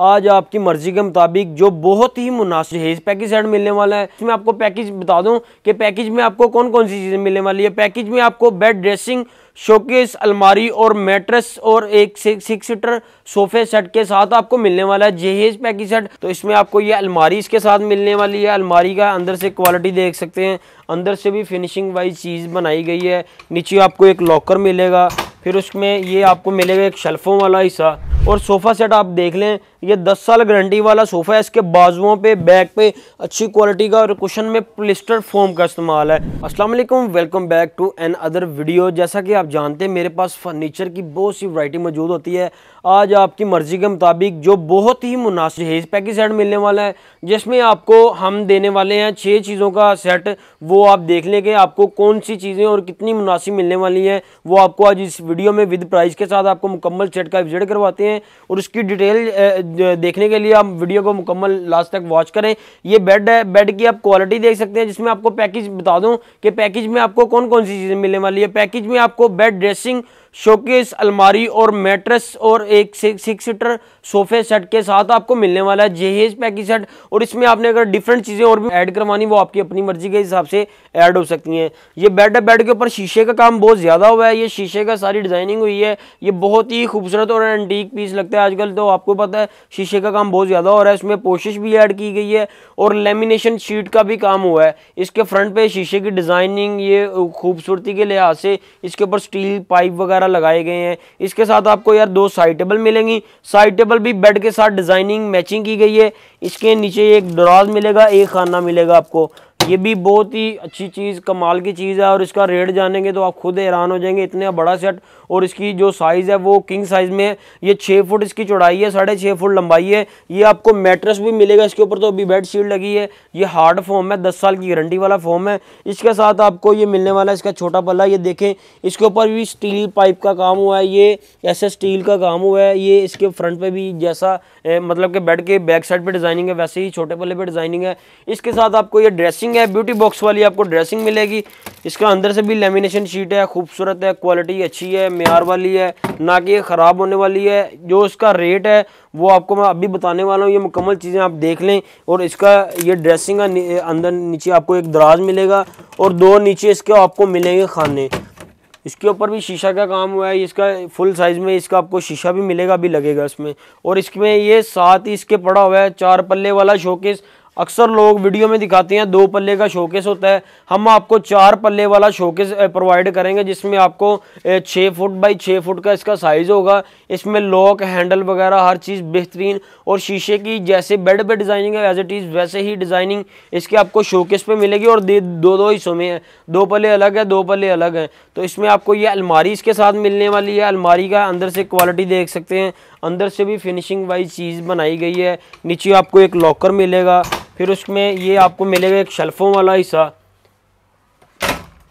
आज आपकी मर्जी के मुताबिक जो बहुत ही मुनासिब है इस पैकेज सेट मिलने वाला है इसमें आपको पैकेज बता दूं कि पैकेज में आपको कौन कौन सी चीज़ें मिलने वाली है पैकेज में आपको बेड ड्रेसिंग शोकेस अलमारी और मैट्रेस और एक सिक्स सीटर सोफे सेट के साथ आपको मिलने वाला है जहेज पैकेज सेट तो इसमें आपको ये अलमारी इसके साथ मिलने वाली है अलमारी का अंदर से क्वालिटी देख सकते हैं अंदर से भी फिनिशिंग वाइज चीज़ बनाई गई है नीचे आपको एक लॉकर मिलेगा फिर उसमें ये आपको मिलेगा एक शेल्फों वाला हिस्सा और सोफ़ा सेट आप देख लें ये 10 साल गारंटी वाला सोफ़ा है इसके बाजुओं पे बैक पे अच्छी क्वालिटी का और कुशन में प्लिस्टर फोम का इस्तेमाल है अस्सलाम वालेकुम welcome back to another video जैसा कि आप जानते हैं मेरे पास फर्नीचर की बहुत सी वैरायटी मौजूद होती है आज आपकी मर्ज़ी के मुताबिक जो बहुत ही मुनासिब हेज पैकेज सेट मिलने वाला है जिसमें आपको हम देने वाले हैं छः चीज़ों का सेट वो आप देख लें कि आपको कौन सी चीज़ें और कितनी मुनासिब मिलने वाली हैं वो आपको आज इस वीडियो में विद प्राइस के साथ आपको मुकम्मल सेट का विजिट करवाते हैं हैं और उसकी डिटेल देखने के लिए आप वीडियो को मुकम्मल लास्ट तक वॉच करें ये बेड है बेड की आप क्वालिटी देख सकते हैं जिसमें आपको पैकेज बता दूँ कि पैकेज में आपको कौन कौन सी चीज़ें मिलने वाली है पैकेज में आपको बेड ड्रेसिंग शोकेस अलमारी और मैट्रेस और एक सिक्स सीटर सोफे सेट के साथ आपको मिलने वाला है जहेज पैकेज सेट और इसमें आपने अगर डिफरेंट चीज़ें और भी ऐड करवानी वो आपकी अपनी मर्जी के हिसाब से ऐड हो सकती हैं ये बेड है बेड के ऊपर शीशे का काम बहुत ज़्यादा हुआ है ये शीशे का सारी डिज़ाइनिंग हुई है ये बहुत ही खूबसूरत और एंटीक पीस लगता है आजकल तो आपको पता है शीशे का काम बहुत ज़्यादा हो रहा है इसमें पोशिश भी ऐड की गई है और लेमिनेशन शीट का भी काम हुआ है इसके फ्रंट पे शीशे की डिज़ाइनिंग ये खूबसूरती के लिहाज से इसके ऊपर स्टील पाइप वगैरह लगाए गए हैं इसके साथ आपको यार दो साइड टेबल मिलेंगी साइड टेबल भी बेड के साथ डिज़ाइनिंग मैचिंग की गई है इसके नीचे एक दराज मिलेगा एक खाना मिलेगा आपको ये भी बहुत ही अच्छी चीज़ कमाल की चीज़ है और इसका रेट जानेंगे तो आप खुद हैरान हो जाएंगे इतना बड़ा सेट और इसकी जो साइज़ है वो किंग साइज़ में है ये छः फुट इसकी चौड़ाई है साढ़े छः फुट लंबाई है ये आपको मेट्रस भी मिलेगा इसके ऊपर तो अभी बेड शीट लगी है ये हार्ड फॉर्म है दस साल की गारंटी वाला फॉर्म है इसके साथ आपको ये मिलने वाला है इसका छोटा पल्ला ये देखें इसके ऊपर भी स्टील पाइप का काम हुआ है ये ऐसे स्टील का काम हुआ है ये इसके फ्रंट पर भी जैसा मतलब कि बेड के बैक साइड पर डिज़ाइन डिजाइनिंग है वैसे ही छोटे पल्ले पे डिजाइनिंग है इसके साथ आपको ये ड्रेसिंग है ब्यूटी बॉक्स वाली आपको ड्रेसिंग मिलेगी इसका अंदर से भी लेमिनेशन शीट है खूबसूरत है क्वालिटी अच्छी है मैार वाली है ना कि ये ख़राब होने वाली है जो इसका रेट है वो आपको मैं अभी बताने वाला हूँ ये मुकम्मल चीज़ें आप देख लें और इसका ये ड्रेसिंग का अंदर नीचे आपको एक दराज मिलेगा और दो नीचे इसके आपको मिलेंगे खाने इसके ऊपर भी शीशा का काम हुआ है इसका फुल साइज़ में इसका आपको शीशा भी मिलेगा भी लगेगा इसमें और इसमें ये साथ ही इसके पड़ा हुआ है चार पल्ले वाला शोकेस अक्सर लोग वीडियो में दिखाते हैं दो पल्ले का शोकेस होता है हम आपको चार पल्ले वाला शोकेस प्रोवाइड करेंगे जिसमें आपको छः फुट बाई छः फुट का इसका साइज़ होगा इसमें लॉक हैंडल वगैरह हर चीज़ बेहतरीन और शीशे की जैसे बेड पे डिज़ाइनिंग है एज इट इज़ वैसे ही डिज़ाइनिंग इसके आपको शोकेस पे मिलेगी और दे दो दो हिस्सों में है दो पल्ले अलग है दो पल्ले अलग हैं तो इसमें आपको ये अलमारी इसके साथ मिलने वाली है अलमारी का अंदर से क्वालिटी देख सकते हैं अंदर से भी फिनिशिंग वाइज चीज़ बनाई गई है नीचे आपको एक लॉकर मिलेगा फिर उसमें ये आपको मिलेगा एक शेल्फों वाला हिस्सा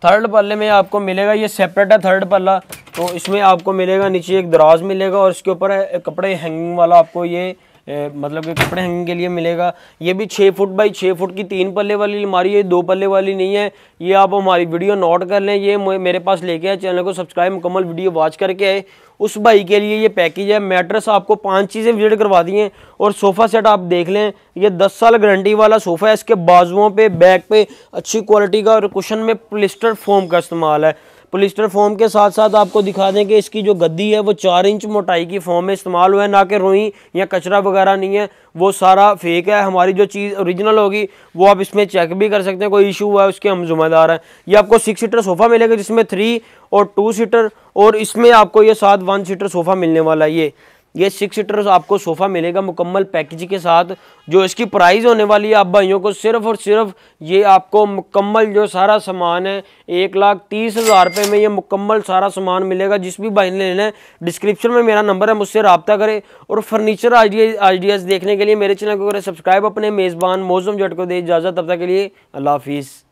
थर्ड पल्ले में आपको मिलेगा ये सेपरेट है थर्ड पल्ला तो इसमें आपको मिलेगा नीचे एक दराज मिलेगा और इसके ऊपर कपड़े हैंगिंग वाला आपको ये मतलब कि कपड़े हैंगिंग के लिए मिलेगा ये भी छः फुट बाई छः फुट की तीन पल्ले वाली हमारी ये दो पल्ले वाली नहीं है ये आप हमारी वीडियो नोट कर लें ये मेरे पास लेके आए चैनल को सब्सक्राइब मुकम्मल वीडियो वॉच करके आए उस भाई के लिए ये पैकेज है मैट्रेस आपको पांच चीज़ें विजिट करवा दी हैं और सोफ़ा सेट आप देख लें ये दस साल गारंटी वाला सोफ़ा है इसके बाजुओं पे बैक पे अच्छी क्वालिटी का और कुशन में प्लिस्टर फोम का इस्तेमाल है पुलिस्टर फॉर्म के साथ साथ आपको दिखा दें कि इसकी जो गद्दी है वो चार इंच मोटाई की फॉर्म में इस्तेमाल हुआ है ना कि रोई या कचरा वगैरह नहीं है वो सारा फेक है हमारी जो चीज़ ओरिजिनल होगी वो आप इसमें चेक भी कर सकते हैं कोई इशू हुआ है उसके हम जुम्मेदार हैं ये आपको सिक्स सीटर सोफ़ा मिलेगा जिसमें थ्री और टू सीटर और इसमें आपको ये सात वन सीटर सोफ़ा मिलने वाला है ये ये सिक्स सीटर आपको सोफ़ा मिलेगा मुकम्मल पैकेज के साथ जो इसकी प्राइस होने वाली है आप भाइयों को सिर्फ और सिर्फ ये आपको मुकम्मल जो सारा सामान है एक लाख तीस हज़ार रुपये में ये मुकम्मल सारा सामान मिलेगा जिस भी भाई ने लेना है डिस्क्रिप्शन में मेरा नंबर है मुझसे रबता करें और फर्नीचर आइडिया आइडियाज़ देखने के लिए मेरे चैनल को करें सब्सक्राइब अपने मेज़बान मौसम जट को दे इजाज़त तब तक के लिए अल्लाह हाफिज़